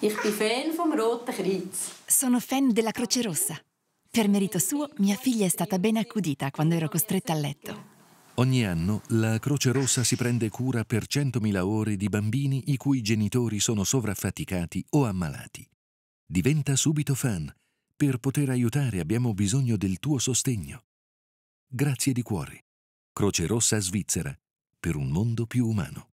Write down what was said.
Ich bin fan vom Roten Kreuz. Sono fan della Croce Rossa. Per merito suo, mia figlia è stata ben accudita quando ero costretta a letto. Ogni anno la Croce Rossa si prende cura per 100.000 ore di bambini i cui genitori sono sovraffaticati o ammalati. Diventa subito fan. Per poter aiutare abbiamo bisogno del tuo sostegno. Grazie di cuore. Croce Rossa Svizzera. Per un mondo più umano.